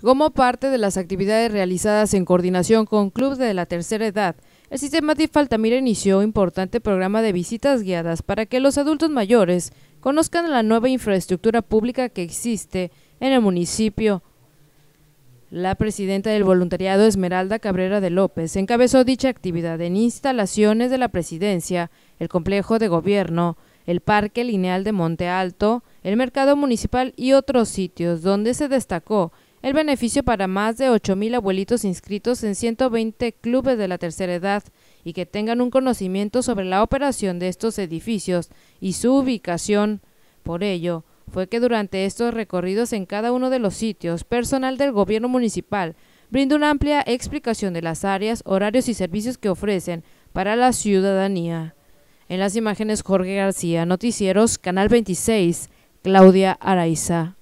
Como parte de las actividades realizadas en coordinación con clubes de la tercera edad, el sistema de Altamira inició un importante programa de visitas guiadas para que los adultos mayores conozcan la nueva infraestructura pública que existe en el municipio. La presidenta del voluntariado Esmeralda Cabrera de López encabezó dicha actividad en instalaciones de la presidencia, el complejo de gobierno, el parque lineal de Monte Alto, el mercado municipal y otros sitios donde se destacó el beneficio para más de 8.000 abuelitos inscritos en 120 clubes de la tercera edad y que tengan un conocimiento sobre la operación de estos edificios y su ubicación. Por ello, fue que durante estos recorridos en cada uno de los sitios, personal del gobierno municipal brinda una amplia explicación de las áreas, horarios y servicios que ofrecen para la ciudadanía. En las imágenes Jorge García, Noticieros, Canal 26, Claudia Araiza.